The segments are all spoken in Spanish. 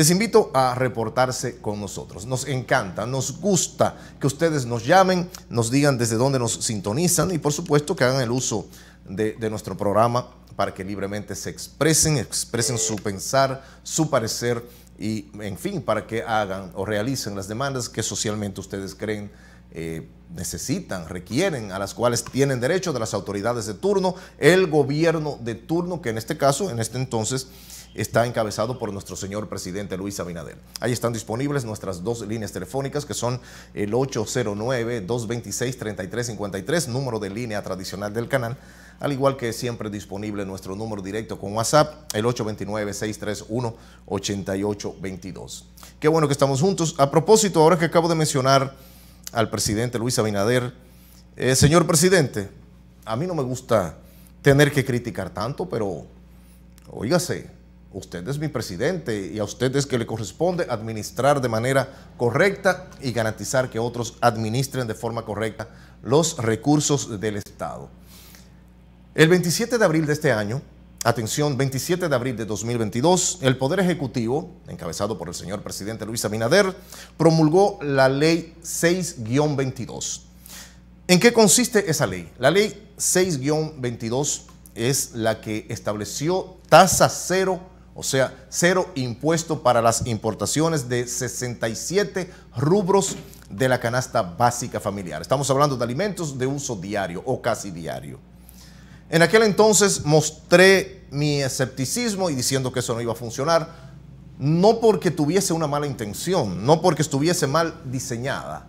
Les invito a reportarse con nosotros. Nos encanta, nos gusta que ustedes nos llamen, nos digan desde dónde nos sintonizan y por supuesto que hagan el uso de, nuestro programa para que libremente se expresen, expresen su pensar, su parecer y, en fin, para que hagan o realicen las demandas que socialmente ustedes creen eh, necesitan, requieren, a las cuales tienen derecho de las autoridades de turno, el gobierno de turno, que en este caso, en este entonces, está encabezado por nuestro señor presidente Luis Abinader. Ahí están disponibles nuestras dos líneas telefónicas que son el 809-226-3353, número de línea tradicional del canal, al igual que siempre disponible nuestro número directo con WhatsApp, el 829-631-8822. Qué bueno que estamos juntos. A propósito, ahora que acabo de mencionar al presidente Luis Abinader, eh, señor presidente, a mí no me gusta tener que criticar tanto, pero óigase, usted es mi presidente y a usted es que le corresponde administrar de manera correcta y garantizar que otros administren de forma correcta los recursos del Estado. El 27 de abril de este año, atención, 27 de abril de 2022, el Poder Ejecutivo, encabezado por el señor presidente Luis Abinader, promulgó la Ley 6-22. ¿En qué consiste esa ley? La Ley 6-22 es la que estableció tasa cero o sea, cero impuesto para las importaciones de 67 rubros de la canasta básica familiar. Estamos hablando de alimentos de uso diario o casi diario. En aquel entonces mostré mi escepticismo y diciendo que eso no iba a funcionar, no porque tuviese una mala intención, no porque estuviese mal diseñada,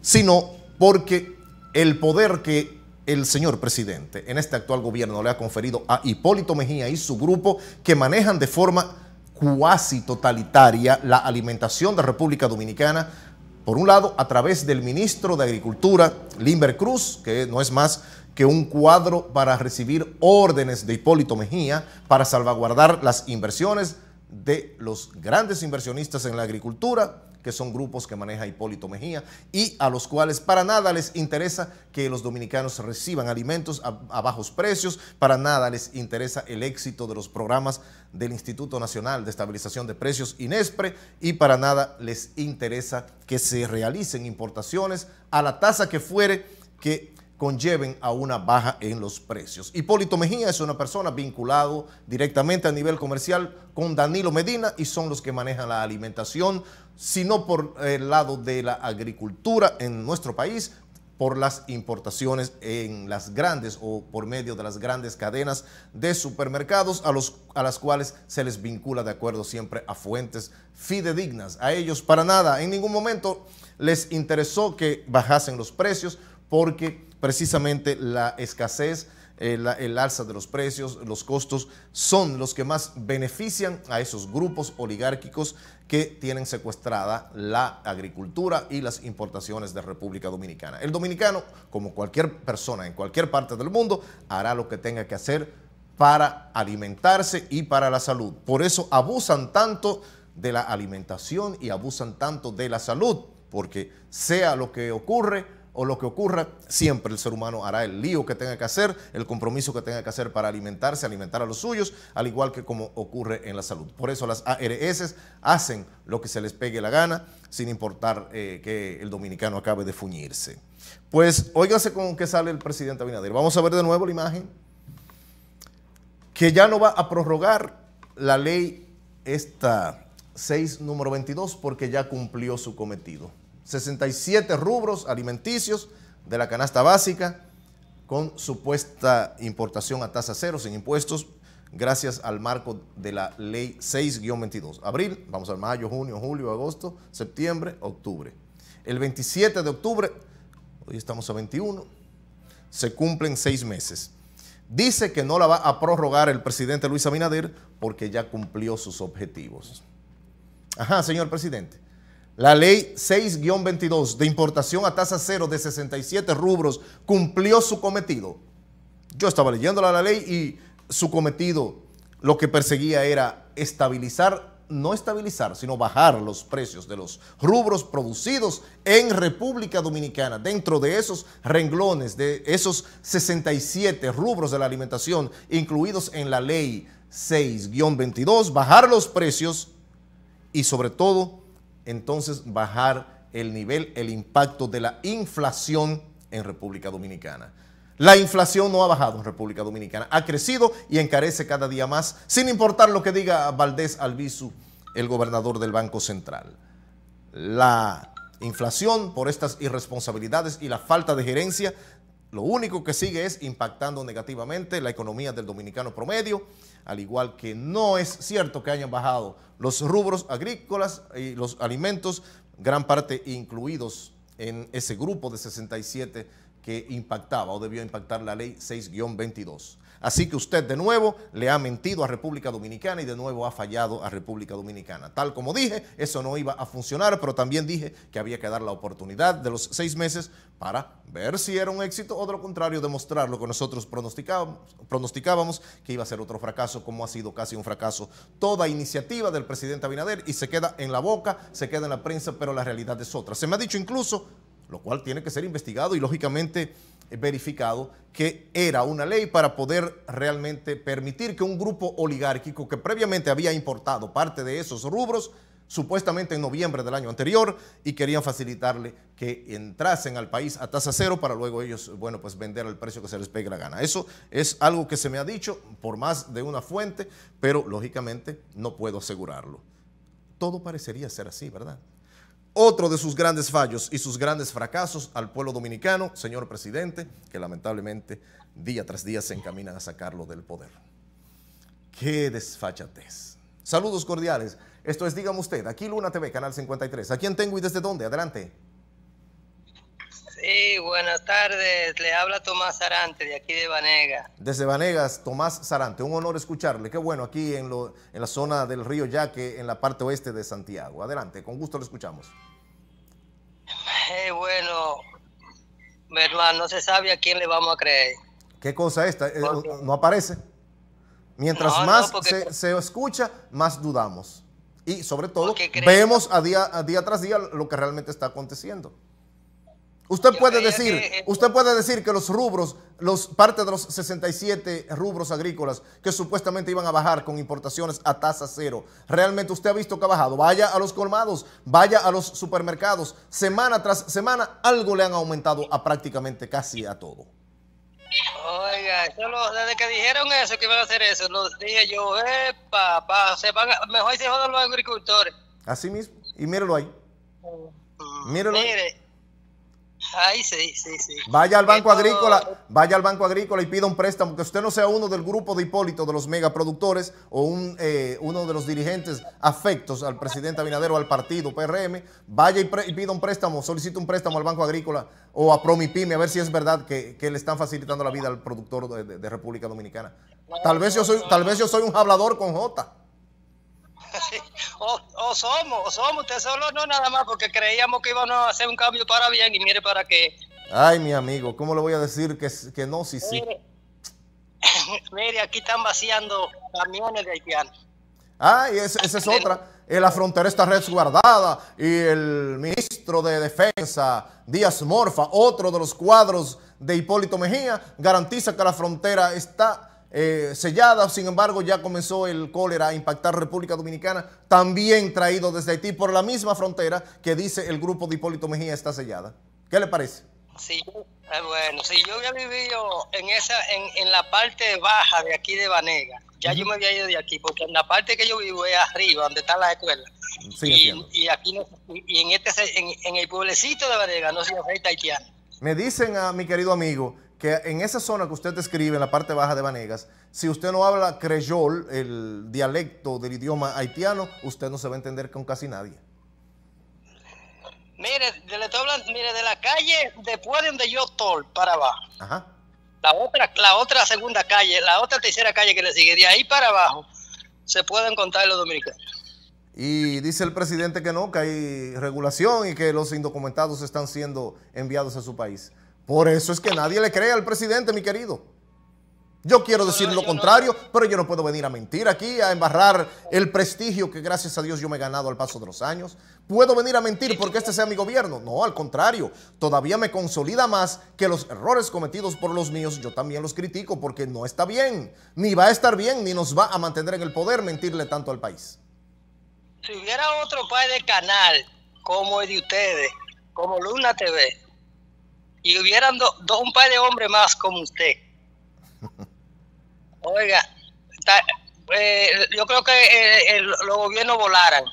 sino porque el poder que el señor presidente en este actual gobierno le ha conferido a Hipólito Mejía y su grupo que manejan de forma cuasi totalitaria la alimentación de República Dominicana, por un lado a través del ministro de Agricultura, Limber Cruz, que no es más que un cuadro para recibir órdenes de Hipólito Mejía para salvaguardar las inversiones de los grandes inversionistas en la agricultura, que son grupos que maneja Hipólito Mejía y a los cuales para nada les interesa que los dominicanos reciban alimentos a, bajos precios, para nada les interesa el éxito de los programas del Instituto Nacional de Estabilización de Precios INESPRE y para nada les interesa que se realicen importaciones a la tasa que fuere que conlleven a una baja en los precios. Hipólito Mejía es una persona vinculado directamente a nivel comercial con Danilo Medina y son los que manejan la alimentación, sino por el lado de la agricultura en nuestro país, por las importaciones en las grandes o por medio de las grandes cadenas de supermercados a, los, a las cuales se les vincula de acuerdo siempre a fuentes fidedignas. A ellos para nada, en ningún momento les interesó que bajasen los precios porque precisamente la escasez, eh, el, alza de los precios, los costos, son los que más benefician a esos grupos oligárquicos que tienen secuestrada la agricultura y las importaciones de República Dominicana. El dominicano, como cualquier persona en cualquier parte del mundo, hará lo que tenga que hacer para alimentarse y para la salud. Por eso abusan tanto de la alimentación y abusan tanto de la salud, porque sea lo que ocurre, o lo que ocurra, siempre el ser humano hará el lío que tenga que hacer, el compromiso que tenga que hacer para alimentarse, alimentar a los suyos, al igual que como ocurre en la salud. Por eso las ARS hacen lo que se les pegue la gana, sin importar eh, que el dominicano acabe de fuñirse. Pues óigase con qué sale el presidente Abinader. Vamos a ver de nuevo la imagen, que ya no va a prorrogar la ley esta 6 número 22 porque ya cumplió su cometido. 67 rubros alimenticios de la canasta básica con supuesta importación a tasa cero sin impuestos gracias al marco de la ley 6-22. Abril, vamos al mayo, junio, julio, agosto, septiembre, octubre. El 27 de octubre, hoy estamos a 21, se cumplen seis meses. Dice que no la va a prorrogar el presidente Luis Abinader porque ya cumplió sus objetivos. Ajá, señor presidente. La ley 6-22 de importación a tasa cero de 67 rubros cumplió su cometido. Yo estaba leyendo la ley y su cometido lo que perseguía era estabilizar, no estabilizar, sino bajar los precios de los rubros producidos en República Dominicana, dentro de esos renglones, de esos 67 rubros de la alimentación incluidos en la ley 6-22, bajar los precios y sobre todo entonces bajar el nivel, el impacto de la inflación en República Dominicana. La inflación no ha bajado en República Dominicana, ha crecido y encarece cada día más, sin importar lo que diga Valdés Albizu, el gobernador del Banco Central. La inflación por estas irresponsabilidades y la falta de gerencia lo único que sigue es impactando negativamente la economía del dominicano promedio, al igual que no es cierto que hayan bajado los rubros agrícolas y los alimentos, gran parte incluidos en ese grupo de 67 que impactaba o debió impactar la ley 6-22. Así que usted de nuevo le ha mentido a República Dominicana y de nuevo ha fallado a República Dominicana. Tal como dije, eso no iba a funcionar, pero también dije que había que dar la oportunidad de los seis meses para ver si era un éxito o de lo contrario demostrar lo que nosotros pronosticábamos, pronosticábamos que iba a ser otro fracaso, como ha sido casi un fracaso toda iniciativa del presidente Abinader y se queda en la boca, se queda en la prensa, pero la realidad es otra. Se me ha dicho incluso lo cual tiene que ser investigado y lógicamente verificado que era una ley para poder realmente permitir que un grupo oligárquico que previamente había importado parte de esos rubros, supuestamente en noviembre del año anterior, y querían facilitarle que entrasen al país a tasa cero para luego ellos, bueno, pues vender al precio que se les pegue la gana. Eso es algo que se me ha dicho por más de una fuente, pero lógicamente no puedo asegurarlo. Todo parecería ser así, ¿verdad? otro de sus grandes fallos y sus grandes fracasos al pueblo dominicano, señor presidente, que lamentablemente día tras día se encaminan a sacarlo del poder. ¡Qué desfachatez! Saludos cordiales. Esto es Dígame Usted, aquí Luna TV, Canal 53. ¿A quién tengo y desde dónde? Adelante. Sí, buenas tardes. Le habla Tomás Sarante, de aquí de Vanegas. Desde Vanegas, Tomás Sarante. Un honor escucharle. Qué bueno, aquí en, lo, en la zona del río Yaque, en la parte oeste de Santiago. Adelante, con gusto lo escuchamos. Eh, bueno, no se sabe a quién le vamos a creer. ¿Qué cosa esta? Eh, no aparece. Mientras más se, escucha, más dudamos. Y sobre todo, vemos a día, a día tras día lo que realmente está aconteciendo. Usted puede decir, que... usted puede decir que los rubros, los parte de los 67 rubros agrícolas que supuestamente iban a bajar con importaciones a tasa cero, realmente usted ha visto que ha bajado. Vaya a los colmados, vaya a los supermercados, semana tras semana algo le han aumentado a prácticamente casi a todo. Oiga, solo desde que dijeron eso, que iban a hacer eso, los dije yo, eh, papá, se van a, mejor se jodan los agricultores. Así mismo, y mírelo ahí. Mm, mírelo ahí. Ay, sí, sí, sí. Vaya al Banco Agrícola, vaya al Banco Agrícola y pida un préstamo, que usted no sea uno del grupo de Hipólito, de los megaproductores, o un, eh, uno de los dirigentes afectos al presidente Abinadero, al partido PRM, vaya y, pida un préstamo, solicite un préstamo al Banco Agrícola o a Promipyme, a ver si es verdad que, le están facilitando la vida al productor de, de República Dominicana. Tal vez, yo soy, tal vez yo soy un hablador con J. o, somos, o somos, ustedes solo no nada más porque creíamos que íbamos a hacer un cambio para bien y mire para qué. Ay, mi amigo, ¿cómo le voy a decir que, que no, sí, sí? Mire, aquí están vaciando camiones de haitianos. Ay, esa, esa es otra. La frontera está resguardada y el ministro de Defensa, Díaz Morfa, otro de los cuadros de Hipólito Mejía, garantiza que la frontera está eh, sellada, sin embargo ya comenzó el cólera a impactar República Dominicana, también traído desde Haití por la misma frontera que dice el grupo de Hipólito Mejía está sellada. ¿Qué le parece? Sí, eh, bueno, si yo había vivido en esa, en, la parte baja de aquí de Vanega, ya yo me había ido de aquí, porque en la parte que yo vivo es arriba, donde están las escuelas. Sí, y, aquí este, en el pueblecito de Vanega no se afecta haitiano. Me dicen a mi querido amigo que en esa zona que usted describe, en la parte baja de Vanegas, si usted no habla creyol, el dialecto del idioma haitiano, usted no se va a entender con casi nadie. Mire, de la calle después de donde yo estoy, para abajo. Ajá. La otra, la otra segunda calle, la otra tercera calle que le sigue, de ahí para abajo, se pueden contar los dominicanos. Y dice el presidente que no, que hay regulación y que los indocumentados están siendo enviados a su país. Por eso es que nadie le cree al presidente, mi querido. Yo quiero decir lo contrario, pero yo no puedo venir a mentir aquí, a embarrar el prestigio que gracias a Dios yo me he ganado al paso de los años. ¿Puedo venir a mentir porque este sea mi gobierno? No, al contrario, todavía me consolida más que los errores cometidos por los míos, yo también los critico porque no está bien, ni va a estar bien, ni nos va a mantener en el poder mentirle tanto al país. Si hubiera otro país de canal como el de ustedes, como Luna TV, y hubieran do, un par de hombres más como usted. Oiga, eh, yo creo que eh, los gobiernos volaran.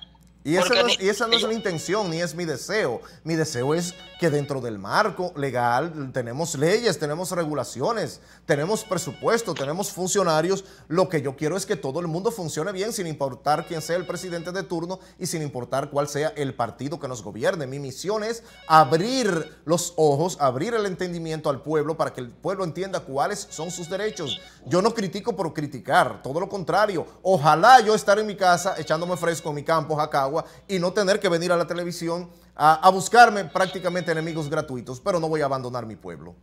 Y esa, no, es la intención, ni es mi deseo. Mi deseo es que dentro del marco legal tenemos leyes, tenemos regulaciones, tenemos presupuesto, tenemos funcionarios. Lo que yo quiero es que todo el mundo funcione bien, sin importar quién sea el presidente de turno y sin importar cuál sea el partido que nos gobierne. Mi misión es abrir los ojos, abrir el entendimiento al pueblo para que el pueblo entienda cuáles son sus derechos. Yo no critico por criticar, todo lo contrario. Ojalá yo estar en mi casa echándome fresco en mi campo, acá y no tener que venir a la televisión a, buscarme prácticamente enemigos gratuitos, pero no voy a abandonar mi pueblo.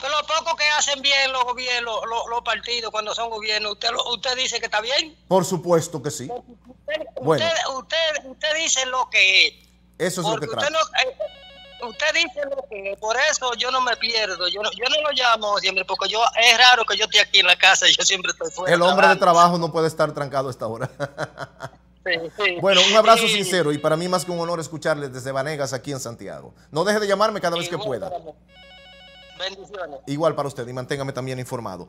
Pero lo poco que hacen bien los gobiernos, los, partidos cuando son gobiernos, usted, usted dice que está bien. Por supuesto que sí. Usted, usted, usted, dice lo que es. Eso es lo que usted, eh, usted dice lo que es por eso yo no me pierdo. Yo no, yo no lo llamo siempre porque yo es raro que yo esté aquí en la casa yo siempre estoy fuera. El hombre de trabajo no puede estar trancado a esta hora. Bueno, un abrazo sincero y para mí más que un honor escucharles desde Vanegas aquí en Santiago. No deje de llamarme cada vez que pueda. Igual para usted y manténgame también informado.